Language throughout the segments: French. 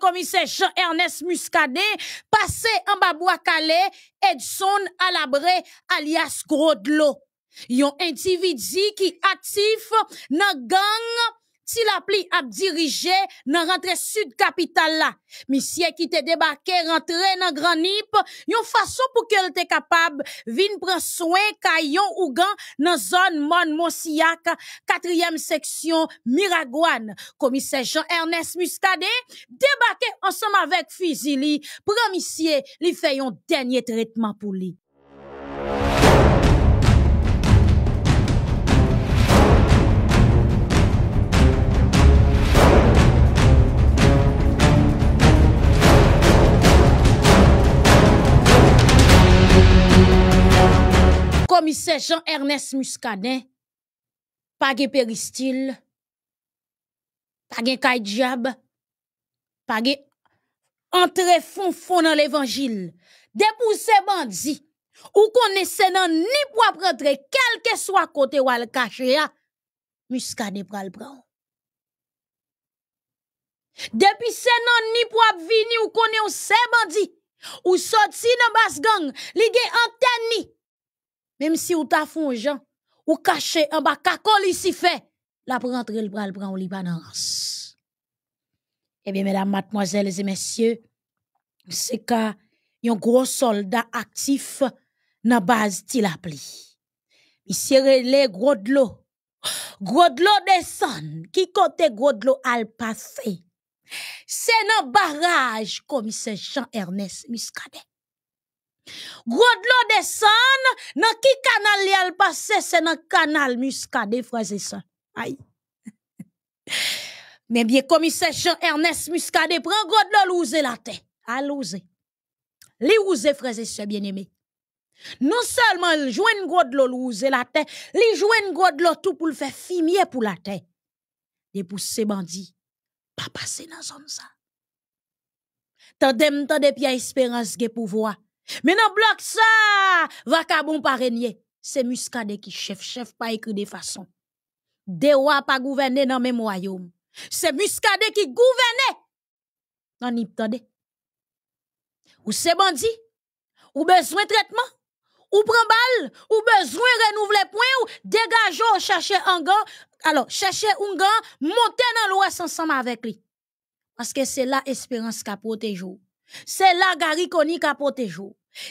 commissaire Jean-Ernest Muscadet, passé en bois Edson Alabré, alias Grodlo. Yon individu qui actif nan gang si la pli a dirigé nan rentre sud capitale là monsieur qui te débarqué rentré dans grand nip une façon pour qu'elle te capable venir prendre soin caillon ou dans la zone mon quatrième quatrième section miragouane commissaire Jean Ernest Muscadet, débarqué ensemble avec Fizili pour monsieur li fait un dernier traitement pour lui Commissaire Jean-Ernest Muscadet, pas de péristyle, pas de kaidjab, pas de fond fond dans l'évangile. ces bandit, ou ce non ni pour entrer, quel que soit côté ou le cacher, Muscadet pral prendre. Depuis ces nan ni pour venir vini ou konen ou se bandi, ou sorti basse bas gang, li est antenne ni, même si ou ta fon jan, ou caché en bas kakol ici fait, la rentrer le bras le bras au Liban Eh bien, mesdames, mademoiselles et messieurs, c'est qu'un gros soldat actif dans base Tilapli. Monsieur le gros de l'eau. Gros de l'eau descend. Qui côté gros de l'eau passé? C'est dans barrage, commissaire Jean-Ernest Muscadet. Gros de l'eau descend, dans qui canal elle passe, c'est dans canal Muscadet, frères et sœurs. Aïe. Mais bien, commissaire Jean-Ernest Muscadet, prend gros de la tête. À l'ouse. Li frères et c'est bien aimé Non seulement il joue une gros la tête, il joue une tout pour le faire fumier pour la tête. Et pour ces bandits, pas passer dans zone ça. Tandem, tandem, pied espérance, ge pouvoir. Mais non, bloc ça, vacabond pas régné C'est muskade qui, chef, chef pas écrit de pas pas gouverné dans mes royaumes. C'est muskade qui gouverne nan iptade. Ou c'est bandit. ou de traitement. ou prend balle. ou besoin renouveler point. ou un ou chercher un un monter montez dans l'ouest ensemble avec lui. Parce que c'est la qui a protejou. C'est là Gary konik a protégé.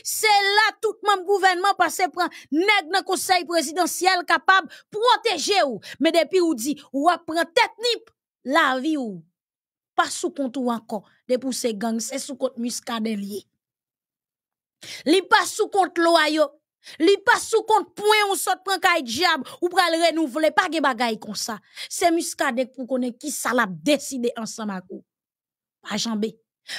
C'est là tout le gouvernement passé prend nèg dans conseil présidentiel capable de protéger ou. Mais depuis ou dit ou prend tête nip la vie ou. Pas sous compte ou encore de pousser gang, c'est sous compte muscadelier. Li pas sous compte loyo. Li pas sous compte point ou sot prend kaye diab ou pral renouveler. Pas de bagaille comme ça. C'est Muscadek pour connaître qui ça l'a décidé ensemble Pas jambé.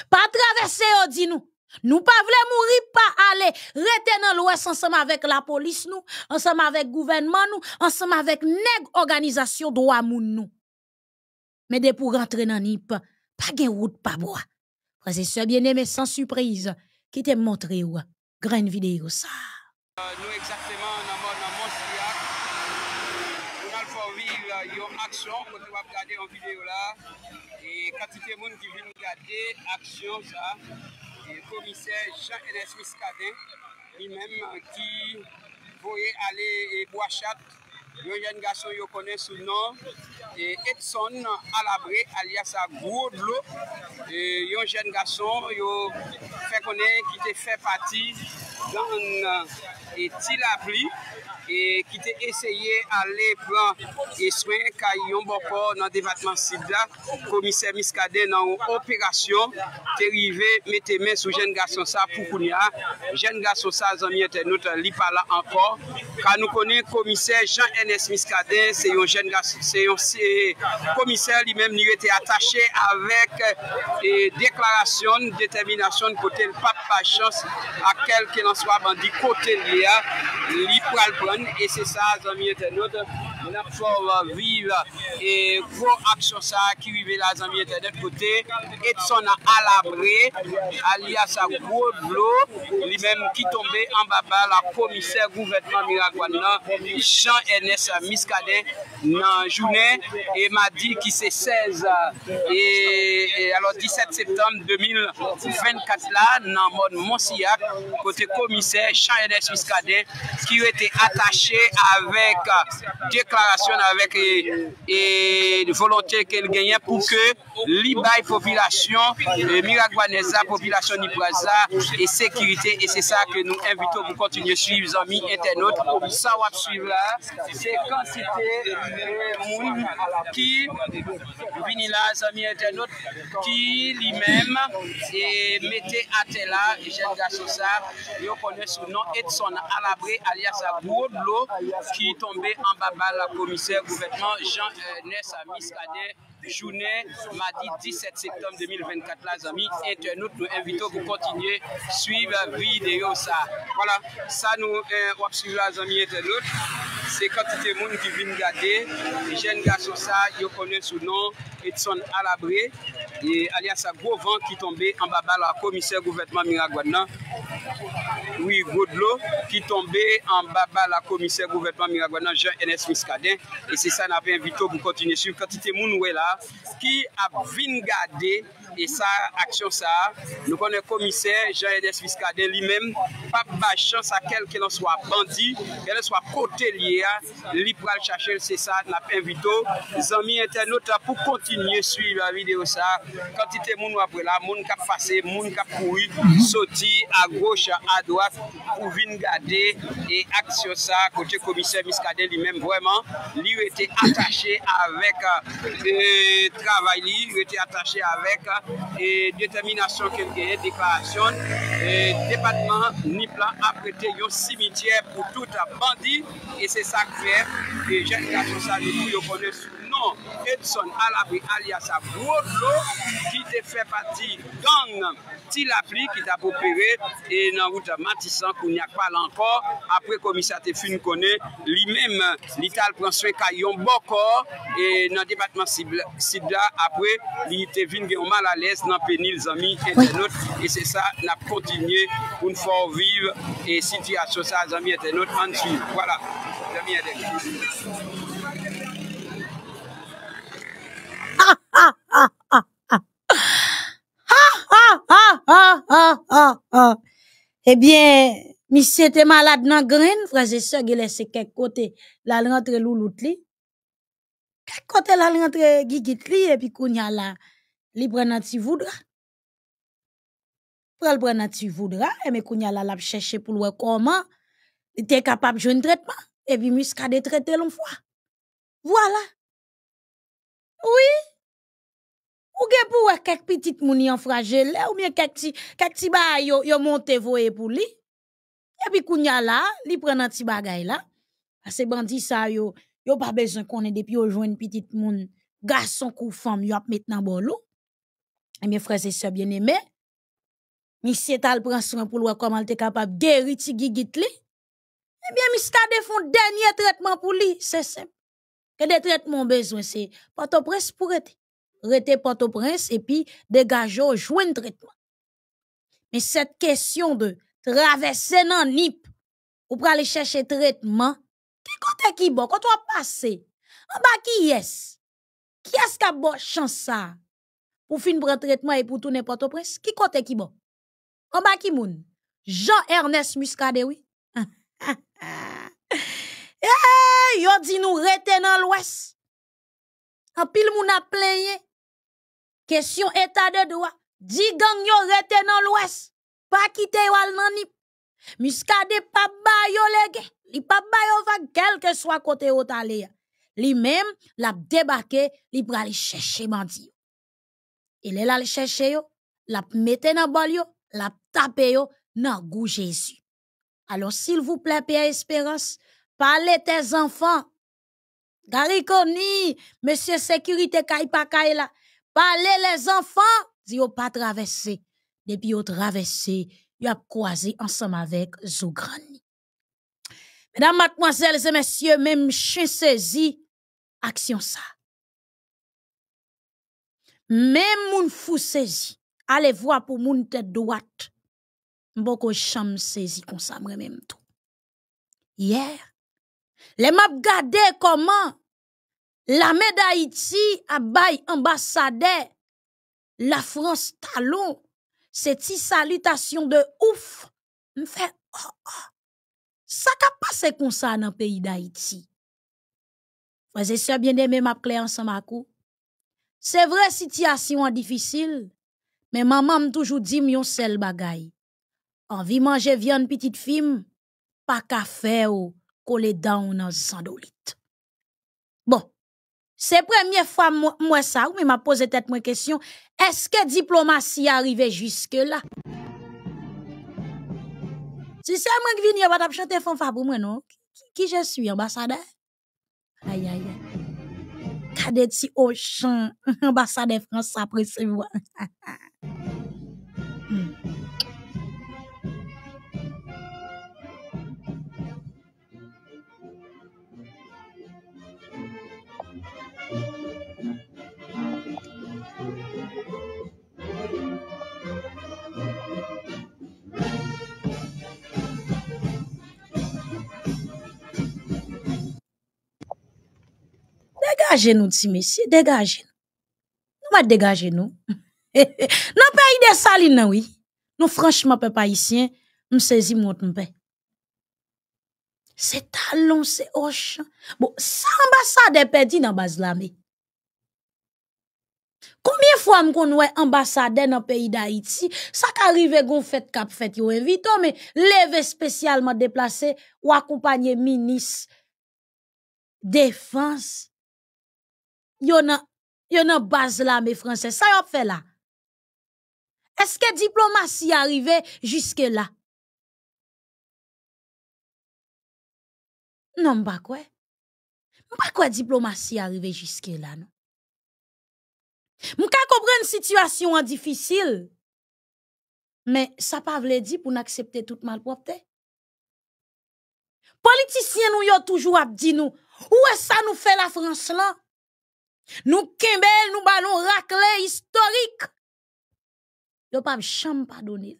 Pas traverser, on dit nous. Nous pas voulons mourir, pas aller. Rester dans l'ouest ensemble avec la police, nous, ensemble avec le gouvernement, nous, ensemble avec les organisation droit moun nous. Mais pour rentrer dans NIP, pas de route, pas bois. Frères et bien aimé sans surprise, qui te montré ou, grande vidéo ça. Euh, nous exactement, dans mon, dans nous allons vivre une action, vous allons regarder en vidéo là. Katite e moun ki vi nou gade, aksyon sa, komise Jean-Enes Wiskaden, mi menm ki voye ale e Boachat, yon jen gason yo kone sou nan, et son alabre aliasa Gourdlo, yon jen gason yo fè kone ki te fè pati e ti la pli e ki te eseye ale pran e swen ka yon bopo nan debatman sida komise miskade nan ou operasyon te rive mette men sou jen gason sa poukoun ya jen gason sa zanmye te nou te li pala anpo ka nou konen komise jan enes miskade se yon e, komise li menm ni rete atache avek e, deklarasyon deklamasyon kote l pap pachos akel ke nan swa bandi kote li il et c'est ça et c'est ça, zanmi pou la vil e gro aksyon sa ki wive la zanvi ete den kote et son a alabre alia sa gro blo li men ki tombe an baba la komise gouvetman miragwa nan chan enes miskade nan jounen e ma di ki se sez e alo 17 septembre 2024 la nan mon monsiyak kote komise chan enes miskade ki wete atache avek euh, dek a rasyon avek euh, euh, e volantye ke l genyen pou ke li bay popilasyon euh, miragwa neza, popilasyon ni plaza e sekirite, e se sa ke nou invito pou kontinye suiv zami internet, pou sa wap suiv la se kantite moun ki vinila zami internet ki li men mette ate la, jen da sou sa, yo konye sou nan etson alabre alia sa gourd lo ki tombe an baba la Komiser Gouvetman Jean-Ernes Amiskanen Jounen, Madi 17 Sektom 2024 La zami, etenout, nou evito Gou kontinye, suive, vri, deyo sa Wala, sa nou Wapsi la zami, etenout Se kantite moun, di vin gade Jen gaso sa, yo konen sou non Et son alabre E alia sa gwo van ki tombe An babal la Komiser Gouvetman Miragwana Louis Gaudelot, ki tombe an baba la komiser Gouvernement Miragwana, non, Jean-Henès Viscardin, e se sa napen vito pou kontinye suiv. Kantite moun wè la, ki ap vingade, e sa aksyon sa, nou konen komiser Jean-Henès Viscardin, li men, pa pa chans akel ke lan swa bandi, ke lan swa kote li ya, li pral chache, se sa napen vito, zan mi enten not la pou kontinye suiv la video sa. Kantite moun wè la, moun kap fase, moun kap kou, soti, a goche, a doa, pou vin gade e akso sa kote komise miskade li menm vweman li ou ete atache avek e, travay li ou ete atache avek e, determinasyon kem genye deklarasyon e, depatman ni plan aprete yon simitye pou tout bandi e se sak fèr gen gade sa li pou yon pwone sou et son al apri alias avroto ki te fè pati dan ti l apri ki ta popere e nan wouta mantisan kou nyak pal ankor apre komisa te fun kone li menmen li tal pranswe ka yon bokor e nan debatman si bla apre li te vin gen ou mal ales nan penil zami etenot e se sa nap kontinye un fò ou viv e siti asosya zami etenot ansi, wala, jami adek wala ah, ah, ah, ah, ah, ah. Eh bien, monsieur était malade dans graine, frère et sœur, il laissé quelque côté, la rentrée louloutli. Quel côté la rentrée gigitli et puis qu'on y a là, il prend un petit voudra. Pour le prendre un petit voudra, et mais qu'on y a là, la chercher pour voir comment, il était capable de jouer un traitement, et puis muscade traiter l'enfant. Voilà. Oui, ou gen pou wè kek pitit fragile, ou bien quelques ti, kek ti ba yo, yo monte voye pou li. Et puis, kounya là, li prend un petit bagay la Parce bandi ça yo, yo pas besoin qu'on ait depuis yo joindre petite moun, garçon kou femme, yo ap maintenant dans bolo. Et mes frères et sœurs bien-aimés, monsieur tal prend soin pour voir comment est capable guérir ti gigit Eh bien, monsieur de font dernier traitement pour lui, c'est simple. Que traitement traitements besoin c'est pas ton presse pour être rete Port-au-Prince et puis dégage au joint traitement. Mais cette question de traverser nan nip ou pour aller chercher traitement, qui côté qui bon, quand on passer, en bas qui est? Qui est-ce qui a bon chance ça? Pour finir prendre traitement et pour tourner Port-au-Prince, qui côté qui bon? En bas qui moun? Jean-Ernest Muscadé, oui. Eh, yo di nous rete dans l'ouest. En pile moun a Question état de droit, di gang yo rete dans l'ouest. Pas kite yo al nan nip. Miskade pa yo lege, li pa yo va que soit côté yo tale ya. Li même la débarqué. li pral aller chercher bandi Il E le la yo, la mette nan bol la tape yo nan gou Jésus. Alors s'il vous plaît, Père Espérance, parlez tes enfants. Garikoni, monsieur sécurité kay pa Parlez les enfants, ils n'ont pas traversé. Depuis ont traversé, ils ont croisé ensemble avec Zougrani. Mesdames, mademoiselles et messieurs, même chez saisi, action ça. Même moun fou saisi, allez voir pour moun tête droite. Mboko cham saisi comme ça, même tout. Hier, les m'a gardaient comment la L'armée d'Haïti abaye ambassadeur la France talon. C'est une salutation de ouf. me oh, oh. Ça ka comme ça dans le pays d'Haïti. Frères et bien aimé m'a clair ensemble C'est vrai situation difficile, mais maman m'a toujours dit m'yon seul bagay. Envie manger viande petite fille, pas café ou oh, coller dans un sandolite. C'est première fois moi ça, me m'a posé question, est-ce que diplomatie est arrivée jusque là Si c'est moi qui venir je vais pas chanter fanfare pour moi non. Qui je suis ambassadeur Aïe aïe aïe. Cadet au chant, ambassadeur français, après moi dégagez nous, dit messieurs, dégagez nous. Nous va dégager nous. Dans le pays de Saline, oui. Nous, franchement, peu païsien, nous saisis mon paix. C'est talon, c'est hoche. Bon, ça ambassade est perdu dans la base là, mais. Combien de fois m'on ouais ambassade dans le pays d'Haïti? Ça qu'arrive, gon fait cap fait, yo invite, mais levé spécialement déplacé ou accompagné ministre défense yon une base là, mes français. Ça a fait là. Est-ce que diplomatie arrivait jusque là? Non, sais quoi? pourquoi quoi diplomatie arrivée jusque là, non? Mka une situation difficile. Mais ça pas vle dit pour n'accepter toute mal Les politiciens nous ont toujours dit, nous. Où est ça nous fait la France là? Nou kimbel, nou balon, rakle, historik. Yo pa jampadonil.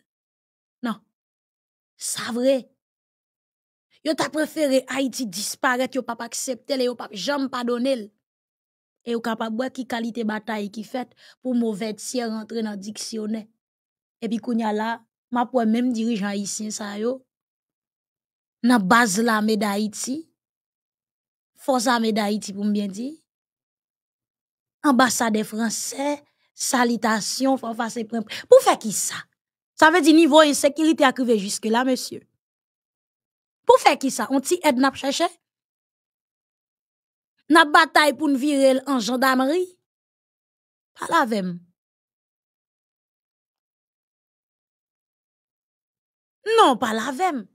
Nan, sa vre. Yo ta preferi Haiti disparat, yo pa pa akseptel, yo pa pa jampadonil. E yo ka pa bwa ki kalite batay ki fet pou mou vet si rentre nan diksyonen. E pi kounya la, ma pou mèm dirijan Haitien sa yo. Nan baz la me da Haiti. Fosa me da Haiti pou mbyen di. ambassade français, salutation, Pour faire qui ça? Ça veut dire niveau insécurité arrivé jusque là, monsieur. Pour faire qui ça? On t'y aide n'a cherché? N'a bataille pour nous virer en gendarmerie? Pas la même. Non, pas la même.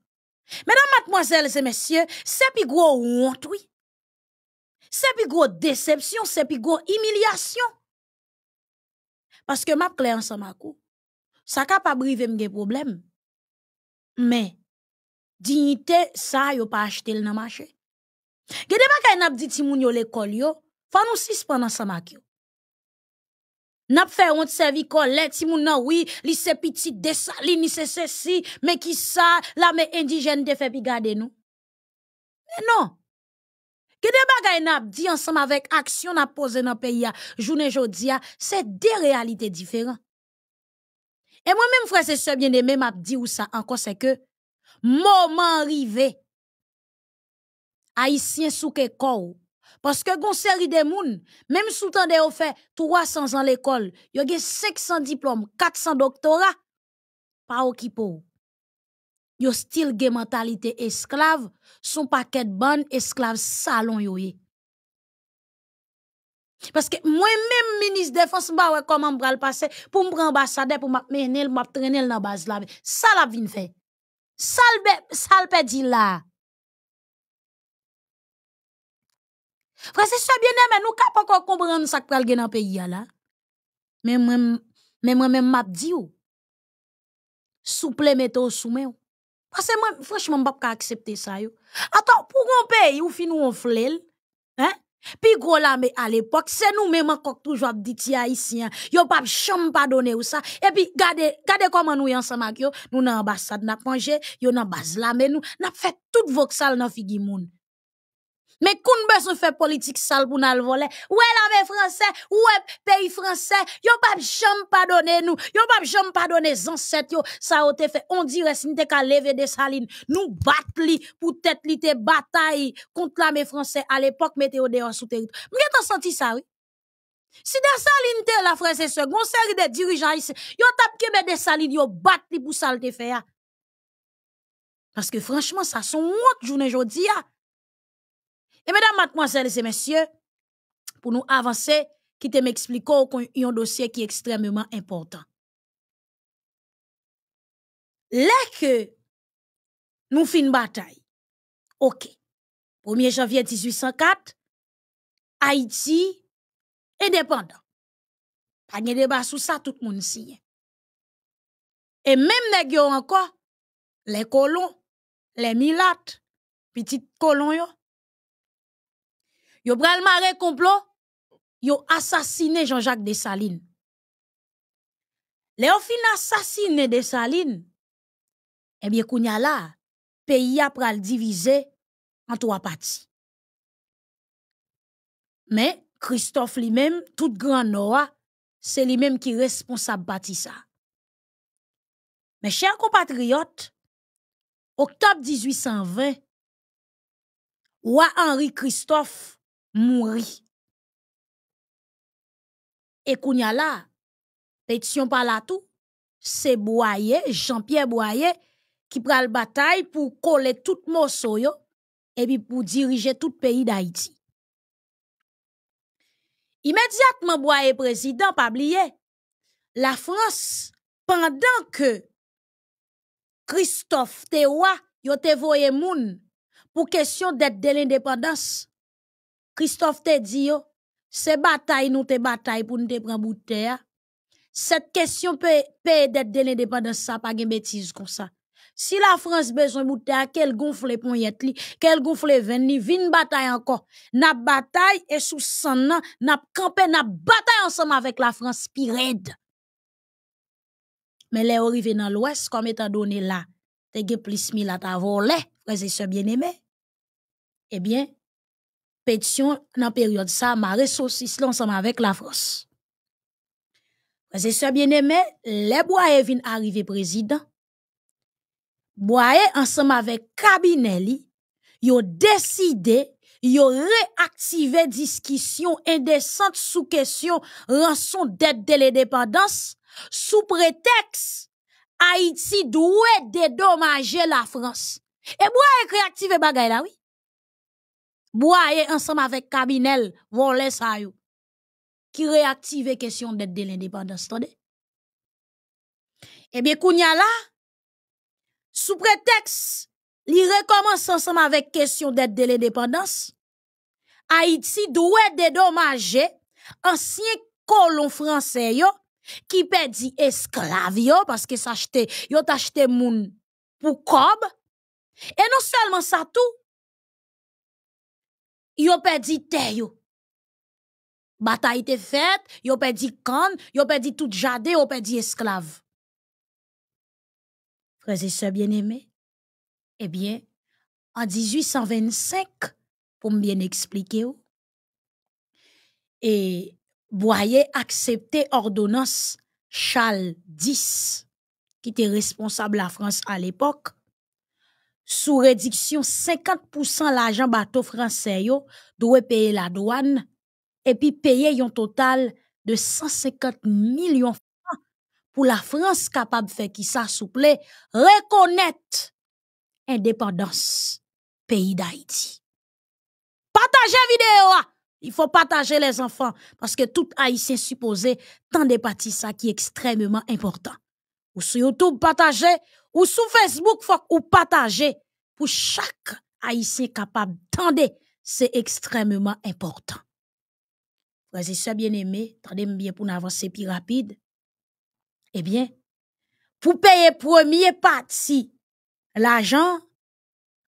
Mesdames, mademoiselles et messieurs, c'est plus gros honte, Se pi gwo decepsyon, se pi gwo imilyasyon. Paske map kleyan sa makou, sa ka pa brive mge problem. Me, dinite sa yo pa achete l nan mache. Gede man kay nap di timoun yo le kol yo, fanon sis pa nan sa makou. Nap fe yon servikon le, timoun nan wii, li se piti desa, li ni se sesi, me ki sa, la me indijen de fe pi gade nou. E non! Kede bagay nap di ansam dans aksyon pays, pose nan peyi pays jounen jodi différentes. se de realite diferan. même mwen se c'est sebyen de men encore, di ou sa anko se ke, sous rive, haisyen souke kou, des gonseri de moun, même soutan de ou 300 ans l'école yo gen 500 diplômes, 400 doctorats, pas au ki yo stil ge mentalite esklave, son paket ban esklave salon yoye. Paske mwen menis defans, mba wè koman mbral pase, pou mbran basade, pou mbap menel, mbap trenel nan baz la. Sal ap vin fe. Sal pe di la. Franses, sa bine men, nou kap ankon kombran sa kpral genan pe yala. Men mwen men mbap di ou. Souple meto soumen ou. Parce que moi, franchement, je ne peux pas accepter ça. Attends, pour un pays, vous finissez en flèle. Puis, gros, là, mais à l'époque, c'est nous-mêmes qui avons toujours dit que haïtien. Vous ne pouvez pas donner ça. Et puis, regardez comment nous sommes ensemble. Nous sommes dans l'ambassade, nous sommes dans la base, nous sommes dans la base, nous sommes dans la base, nous avons fait la base, nous dans la mais qu'on besoin faire politique sale pour nous voler. Ouais, la français, le pays français, yon pas jamais pardonner nous, yon pas jamais pardonner les ancêtres, ça a été fait. On dirait, si nous avons qu'à lever des salines, nous battons pour tête li bataille contre la française. à l'époque, au dehors sous territoire. Mais t'as senti ça, oui? Si des salines t'es la française c'est ce, série de dirigeants ici, yon tape que des salines, ont battre pour ça le faire. Parce que franchement, ça sont autre journée aujourd'hui, et mesdames, mademoiselles et messieurs, pour nous avancer, qui te m'expliquer qu'on y a un dossier qui est extrêmement important. Là que nous une bataille, ok, 1er janvier 1804, Haïti indépendant. Pas de débat sous ça, tout le monde signe. Et même les encore, les colons, les milates, petites colons, Yo pral maré complot, yo assassiné Jean-Jacques Dessalines. salines fin assassiné Dessalines, eh bien kounya la, pays a pral divisé en trois parties. Mais Christophe lui-même, tout grand Noah, c'est lui-même qui est responsable bâtir ça. Mes chers compatriotes, octobre 1820, roi Henri Christophe mourir Et kounya la, pétion là tout c'est Jean-Pierre qui prend pral bataille pour coller tout le et puis pour diriger tout pays d'Haïti. Immédiatement, président, président oublier, la France, pendant que Christophe Tewa yo te voye moun pour question d'être de l'indépendance, Christophe te dit, c'est bataille, nous te bataille pour nous te prendre bout de terre. Cette question peut, peut d'être de l'indépendance, ça, pas de bêtise comme ça. Si la France besoin bout de terre, qu'elle gonfle les y li, qu'elle gonfle les une li, vin bataille encore. N'a bataille et sous son nan, n'a campé, n'a bataille ensemble avec la France pire. Mais les arrivé dans l'ouest, comme étant donné là, te plus mille à ta volé, frères et bien aimé. Eh bien, Pétition la période ça, ma ressource, ensemble avec avec la France. ça les bois le Boye vin arrive président, boye ensemble avec Ils ont yo ils yo réactivé discussion indécente sous question, rançon dette de l'indépendance sous prétexte Haïti doit dédommager la France. Et Boye kreative bagay la Oui? boyer ensemble avec Kabinel, vole sa yo. Qui réactive question d'être de l'indépendance, Et Eh bien, Kounia sous prétexte, il recommence ensemble avec question d'être de l'indépendance. Haïti doit dédommager ancien colon français yo, qui perdit esclave parce que s'acheter, yo t'acheter moun pour cob. Et non seulement ça tout, yo perdu terre yo. Bataille te faite, yo perdu canne, yo perdu tout jade, yo perdu esclave. Frères et sœurs bien-aimés, eh bien, en 1825, pour me bien expliquer, et Boyer acceptait ordonnance Charles X, qui était responsable la France à l'époque, sous réduction 50% l'argent bateau français yo doit payer la douane et puis payer un total de 150 millions francs pour la France capable de faire qui ça souple reconnaître indépendance pays d'Haïti. Partagez la vidéo, ah! il faut partager les enfants parce que tout haïtien supposé tant de ça qui est extrêmement important. Ou sur YouTube partagez ou sous Facebook, faut ou partager pour chaque haïtien capable d'entendre, c'est extrêmement important. Frères ça bien aimé, attendez-moi bien pour avancer plus rapide. Eh bien, pour payer premier parti, l'argent,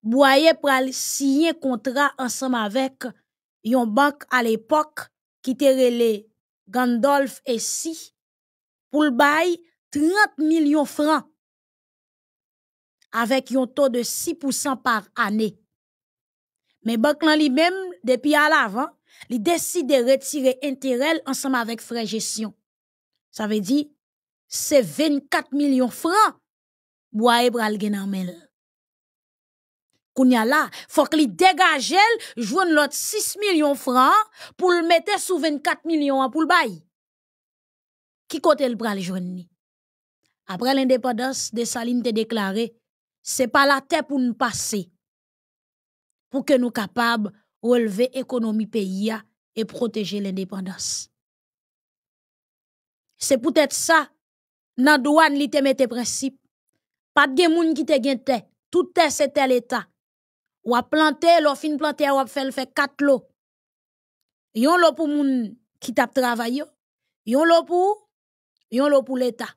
Boyer pour signer contrat ensemble avec une banque à l'époque qui était relé Gandolf et si pour le bail 30 millions francs avec un taux de 6% par année. Mais lui-même, depuis à l'avant, l'avant, décide retirer retirer retirer ensemble avec avec Gestion. Ça veut dire dire, c'est 24 millions francs, francs e bral gen anmen a Kounya là faut li l, l'autre lot 6 millions francs pour mettre mettre sous 24 millions pour le le Qui Ki kote le bral jwen ni? l'indépendance l'indépendance salines Salines te c'est pas la tête pour nous passer pour que nous capables relever l'économie pays et protéger l'indépendance. C'est peut-être ça, dans la douane, l'ité des principe. Pas de moun qui te gen tout est se tel état. Ou a planté, l'on fin planté, ou a fait quatre lots. Yon lot pour gens qui travaillent. travail yon lot pour, yon lot pour l'état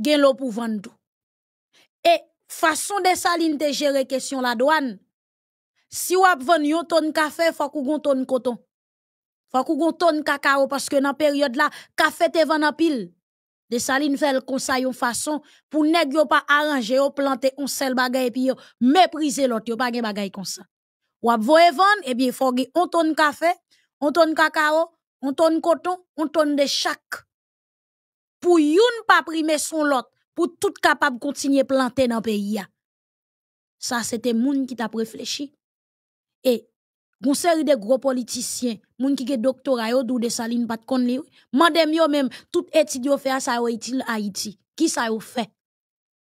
gen l'eau pour Et façon de saline de gérer question la douane. Si ap vann yon ton café, faut ou gon ton coton. Faut ou gon ton cacao parce que dans période là, café te vann en pile. De saline fait le conseil yon façon pour nèg pas arranger yo planter un seul bagay puis mépriser l'autre yo pas gen bagay comme ça. ap voye vann, et eh bien faut gen un ton café, un ton cacao, un ton coton, un ton de chaque pour youn pas primer son lot, pour tout capable continuer planter dans le pays. Ça, c'était moun qui t'a réfléchi. Et, vous série des gros politiciens, moun qui est doctorat ou dou de saline pas kon li, mandem yo même, tout étude yo fait à yo utile Haïti. Qui ça yo fait?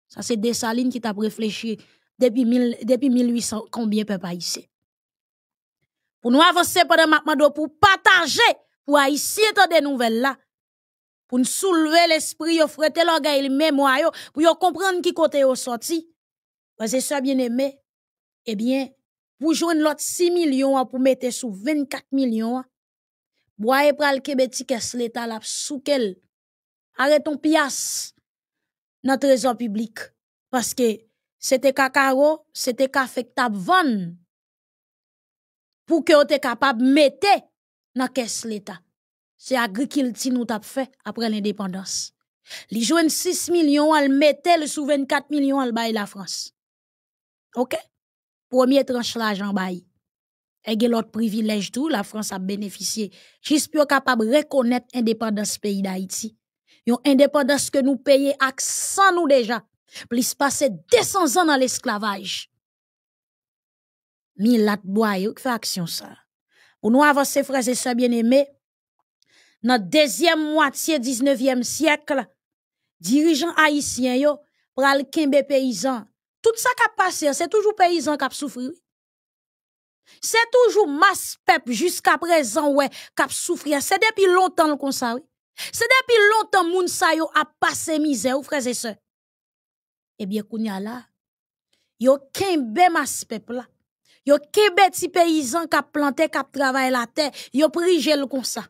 Ça, c'est des salines qui t'a réfléchi depuis, depuis 1800, combien peuple haïtien. Pour nous avancer pendant maintenant, pour partager, pour haïtien, des nouvelles là, pour nous soulever l'esprit, pour fréter l'orgueil, le mémoire, pour comprendre qui côté sorti. Parce que ça bien aimé, eh bien, pour joindre l'autre 6 millions, pour mettre sous 24 millions, boye pral kebeti kes l'État la soukel. Arrêtons pias dans trésor public. Parce que c'était kakaro, c'était kafektab van. Pour que vous était capable de mettre dans la caisse l'État c'est agriculture nous avons fait après l'indépendance. Les jeunes 6 millions, elles mettait le sous 24 millions à la France. OK? Premier tranche l'argent bail. Et l'autre privilège tout, la France a bénéficié juste pour capable reconnaître indépendance pays d'Haïti. Yon indépendance que nous payons à 100 nous déjà. Plus passer 200 ans dans l'esclavage. Mille boy, qui fait action ça. Pour nous avancer, frères et sœurs bien-aimés, dans deuxième moitié 19e siècle, dirigeants haïtiens yo pral kembe paysans. Tout ça qui passé, c'est toujours paysans qui souffrir. C'est toujours masse peuple jusqu'à présent ouais qui souffrir. C'est depuis longtemps comme ça C'est depuis longtemps moun sa yo a passé misère ou frères et sœurs. Eh bien kounya là, yo kembe masse peuple là. Yo kembe ti paysan qui planté, qui travaillé la terre, yo le comme ça.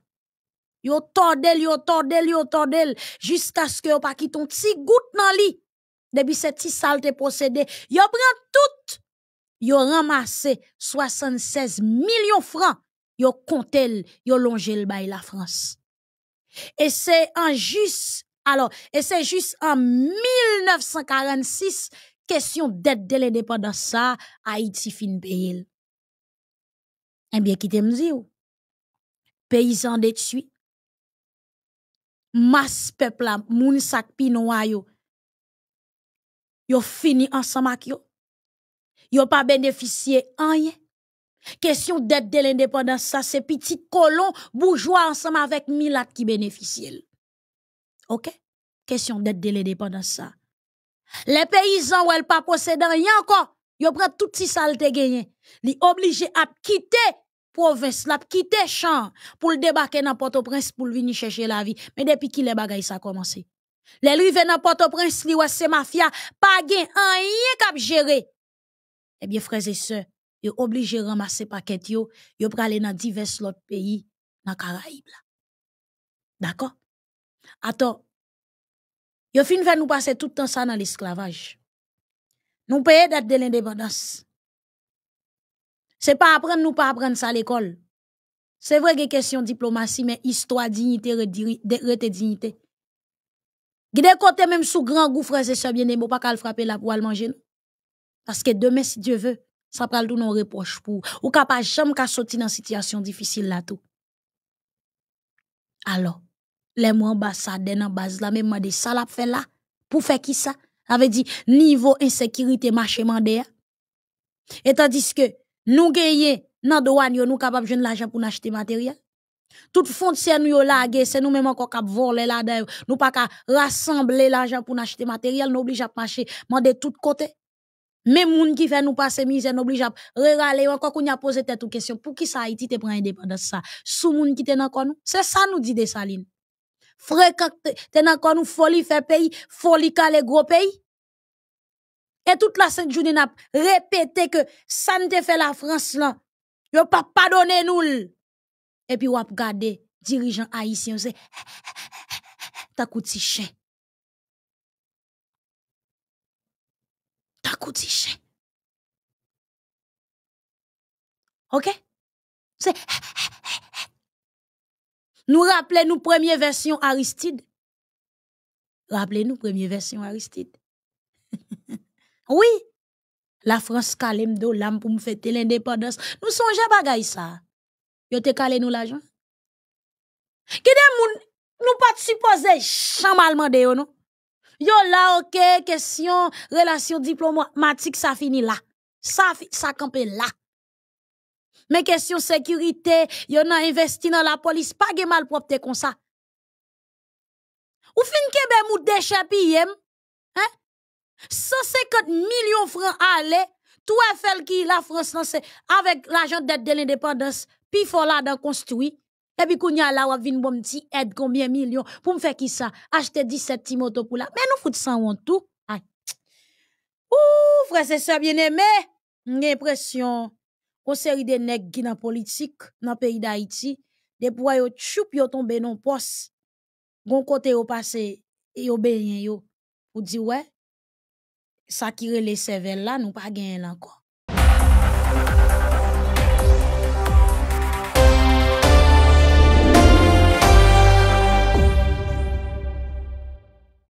Yo tordel, yo tordel, yo tordel, jusqu'à ce que yo pas ton petit goutte dans lit. Depuis cette petite salte te possédé, yo prend tout. Yo ramassé 76 millions francs. Yo comptel, yo longé le bail la France. Et c'est en juste, alors, et c'est juste en 1946, question dette de l'indépendance, ça, Haïti fin paye. Eh bien, quittez te me paysan masse peuple la, moun sak yo, yo fini ensemble ak yo, yo pas. bénéficier rien. Question d'être de l'indépendance, ça c'est petit colon bourgeois ensemble avec mila qui bénéficient. Ok? Question d'être de l'indépendance, ça. Les paysans ou elles pas possédant, rien encore, yo prend tout si sale te gagné, li obligé à quitter province l'a quitter champ pour le débarquer dans Port-au-Prince pour venir chercher la vie. Mais depuis qu'il les bagailles ça a commencé. Les rives dans Port-au-Prince, li ouais, c'est mafia, pas gain rien kap gérer. Eh bien, frères et sœurs, obligés obligé ramasser paquet yo, yo aller dans divers autres pays dans Caraïbes D'accord? Attends. Yo fin va nous passer tout le temps ça dans l'esclavage. Nous payons date de l'indépendance. C'est pas apprendre nous pas apprendre ça à l'école. C'est vrai que question diplomatie mais histoire dignité rete dignité. Gide côté même sous grand goût frère ça bien pas qu'elle frapper là pour elle manger Parce que demain si Dieu veut, ça prend tout nos reproches pour ou pas jamais qu'elle sortir dans situation difficile là tout. Alors, les moins dans en base la même des ça fait là pour faire qui ça? Avait dit niveau insécurité marché mandé. Hein? Et tandis que nous geye nan douan yo nou kapab jen pour pou matériel. Toute Tout fontien nou yo lage, c'est nous-mêmes encore kap volé la dedans. Nou pas ka rassemble l'argent pou nous matériel, nou oblige marcher de mande tout côté Même moun qui fait nous passer misère, n'oblige à râler encore qu'on a posé tête ou question. Pour qui ça Haïti te prend indépendance ça? Sous moun qui t'en encore nous? C'est ça nous dit des salines. Fréquent t'es encore nous, folie fait pays, folie calé gros pays. Et toute la sainte journée, n'a répété que ça ne te fait la France là. Yo pas pardonné nous. Et puis, wap gade, dirigeant haïtien, c'est, ta kouti chien. Ta kouti chien. Ok? C'est, nous rappelons nous première version Aristide. Rappelez-nous première version Aristide. Oui, la France Kale do l'âme pour me fêter l'indépendance. Nous songeons bagay ça. Yo te calé nous l'argent. Kede moun, nous pas supposé chamalement de yo, non? Yo là, ok, question, relation diplomatique, ça finit là. Ça, ça campe là. Mais question sécurité, yon a investi dans la police, pas de mal propre comme ça. Ou fin kebe mou déchets hein? 150 millions de francs aller, tout FL qui la France lance avec l'argent d'aide de l'indépendance, puis faut là construire. Et puis, quand y a là, on vient bon petit aide combien millions pour me faire qui ça? Acheter 17 motos pour là. Mais nous foutons ça en tout. Oh, Ouh, frère, c'est ça bien aimé. J'ai l'impression, qu'on série de nègres qui dans politique, dans le pays d'Haïti, des poids, ils ont choup, tomber dans le poste. Gon côté, au ont passé, et ont bénié, ont ouais ça qui relève là nous pas gagné encore